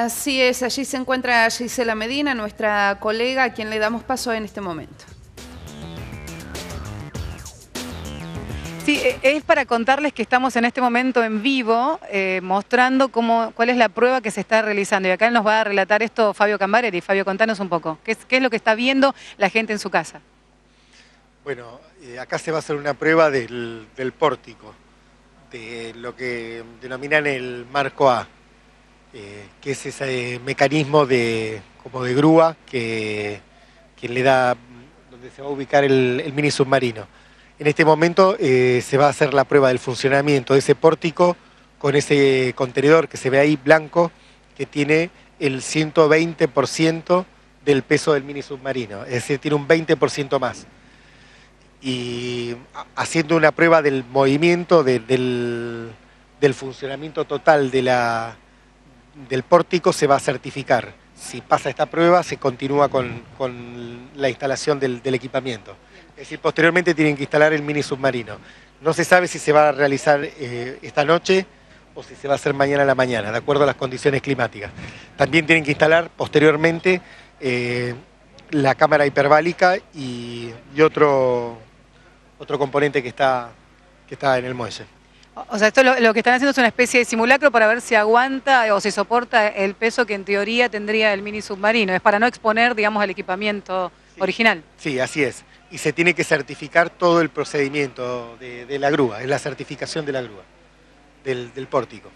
Así es, allí se encuentra Gisela Medina, nuestra colega, a quien le damos paso en este momento. Sí, e, es para contarles que estamos en este momento en vivo eh, mostrando cómo, cuál es la prueba que se está realizando. Y acá nos va a relatar esto Fabio Cambareri. Fabio, contanos un poco. ¿Qué es, lo que está viendo la gente en su casa? Bueno, eh, acá se va a hacer una prueba del, del pórtico, de lo que denominan el marco A eh, que es ese mecanismo de, como de grúa que, que le da donde se va a ubicar el, mini submarino. En este momento eh, se va a hacer la prueba del funcionamiento de ese pórtico con ese contenedor que se ve ahí blanco que tiene el 120% del peso del mini submarino, es decir, tiene un 20% más. Y haciendo una prueba del movimiento, del funcionamiento total de la, del pórtico se va a certificar. Si pasa esta prueba, se continúa con, la instalación del, equipamiento. Es decir, posteriormente tienen que instalar el mini submarino. No se sabe si se va a realizar eh, esta noche o si se va a hacer mañana a la mañana, de acuerdo a las condiciones climáticas. También tienen que instalar posteriormente eh, la cámara hiperbálica y, y, otro, otro componente que está, que está en el muelle. O sea, esto lo, que están haciendo es una especie de simulacro para ver si aguanta o si soporta el peso que en teoría tendría el mini submarino. Es para no exponer, digamos, al equipamiento original. Sí, así es. Y se tiene que certificar todo el procedimiento de, la grúa, es la certificación de la grúa, del, pórtico.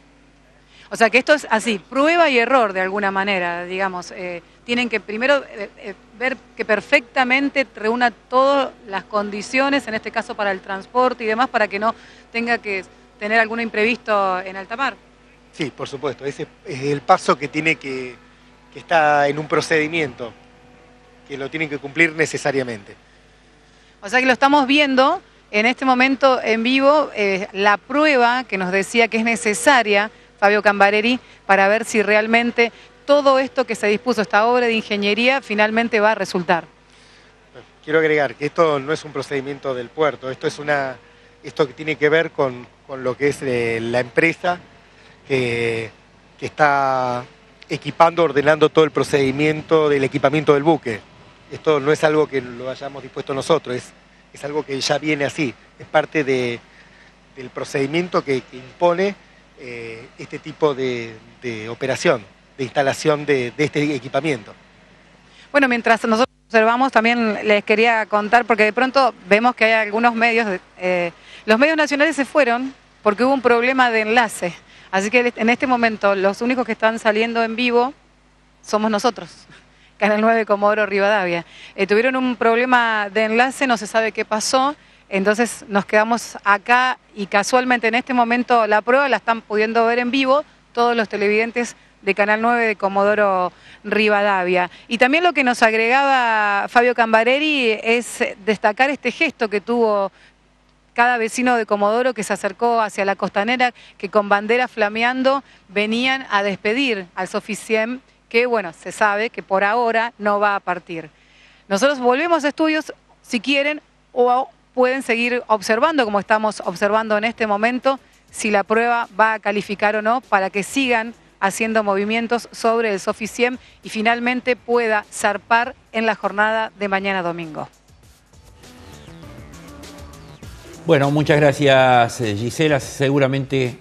O sea que esto es así, prueba y error de alguna manera, digamos. Eh, tienen que primero eh, eh, ver que perfectamente reúna todas las condiciones, en este caso para el transporte y demás, para que no tenga que tener algún imprevisto en alta mar. Sí, por supuesto. Ese es el paso que tiene que, que está en un procedimiento, que lo tienen que cumplir necesariamente. O sea que lo estamos viendo en este momento en vivo, eh, la prueba que nos decía que es necesaria, Fabio Cambareri, para ver si realmente todo esto que se dispuso, esta obra de ingeniería, finalmente va a resultar. Quiero agregar que esto no es un procedimiento del puerto, esto es una esto que tiene que ver con, lo que es eh, la empresa que, está equipando, ordenando todo el procedimiento del equipamiento del buque. Esto no es algo que lo hayamos dispuesto nosotros, es, algo que ya viene así, es parte del procedimiento que, impone eh, este tipo de, operación, de instalación de, este equipamiento. Bueno, mientras nosotros observamos, también les quería contar, porque de pronto vemos que hay algunos medios eh, los medios nacionales se fueron porque hubo un problema de enlace. Así que en este momento los únicos que están saliendo en vivo somos nosotros, Canal 9 Comodoro Rivadavia. Eh, tuvieron un problema de enlace, no se sabe qué pasó, entonces nos quedamos acá y casualmente en este momento la prueba la están pudiendo ver en vivo todos los televidentes de Canal 9 de Comodoro Rivadavia. Y también lo que nos agregaba Fabio Cambareri es destacar este gesto que tuvo cada vecino de Comodoro que se acercó hacia la costanera, que con bandera flameando venían a despedir al Soficiem, que bueno, se sabe que por ahora no va a partir. Nosotros volvemos a estudios si quieren o pueden seguir observando como estamos observando en este momento si la prueba va a calificar o no para que sigan haciendo movimientos sobre el Soficiem y finalmente pueda zarpar en la jornada de mañana domingo. Bueno, muchas gracias eh, Gisela. Seguramente,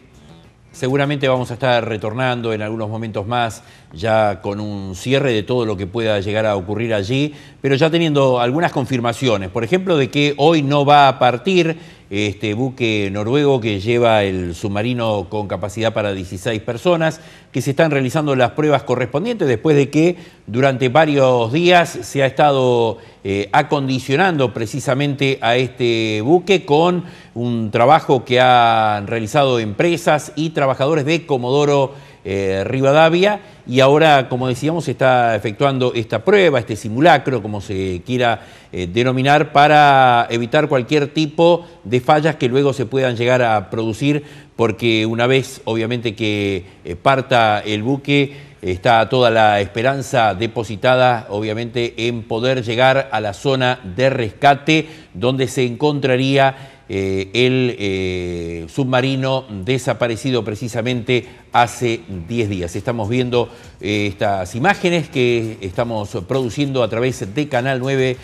seguramente vamos a estar retornando en algunos momentos más ya con un cierre de todo lo que pueda llegar a ocurrir allí, pero ya teniendo algunas confirmaciones, por ejemplo, de que hoy no va a partir este buque noruego que lleva el submarino con capacidad para 16 personas, que se están realizando las pruebas correspondientes después de que durante varios días se ha estado eh, acondicionando precisamente a este buque con un trabajo que han realizado empresas y trabajadores de Comodoro eh, Rivadavia y ahora, como decíamos, se está efectuando esta prueba, este simulacro, como se quiera eh, denominar, para evitar cualquier tipo de fallas que luego se puedan llegar a producir, porque una vez, obviamente, que eh, parta el buque, está toda la esperanza depositada, obviamente, en poder llegar a la zona de rescate, donde se encontraría eh, el eh, submarino desaparecido precisamente hace 10 días. Estamos viendo eh, estas imágenes que estamos produciendo a través de Canal 9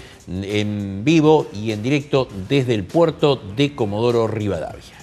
en vivo y en directo desde el puerto de Comodoro Rivadavia.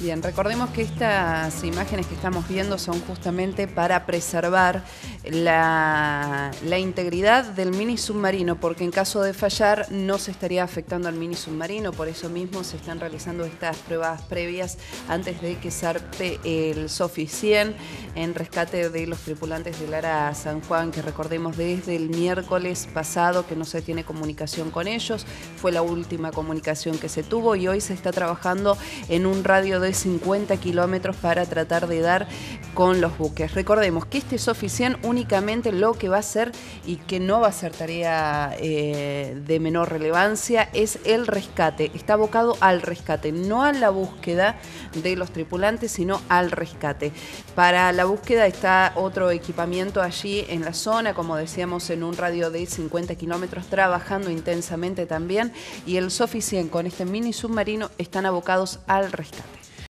Bien, recordemos que estas imágenes que estamos viendo son justamente para preservar la, integridad del mini submarino, porque en caso de fallar no se estaría afectando al mini submarino, por eso mismo se están realizando estas pruebas previas antes de que zarpe el Sofi 100 en rescate de los tripulantes del ara San Juan, que recordemos desde el miércoles pasado que no se tiene comunicación con ellos, fue la última comunicación que se tuvo y hoy se está trabajando en un radio de 50 kilómetros para tratar de dar con los buques. Recordemos que este Sofi únicamente lo que va a ser y que no va a ser tarea eh, de menor relevancia es el rescate. Está abocado al rescate, no a la búsqueda de los tripulantes, sino al rescate. Para la búsqueda está otro equipamiento allí en la zona, como decíamos, en un radio de 50 kilómetros, trabajando intensamente también. Y el 100 con este mini submarino están abocados al rescate.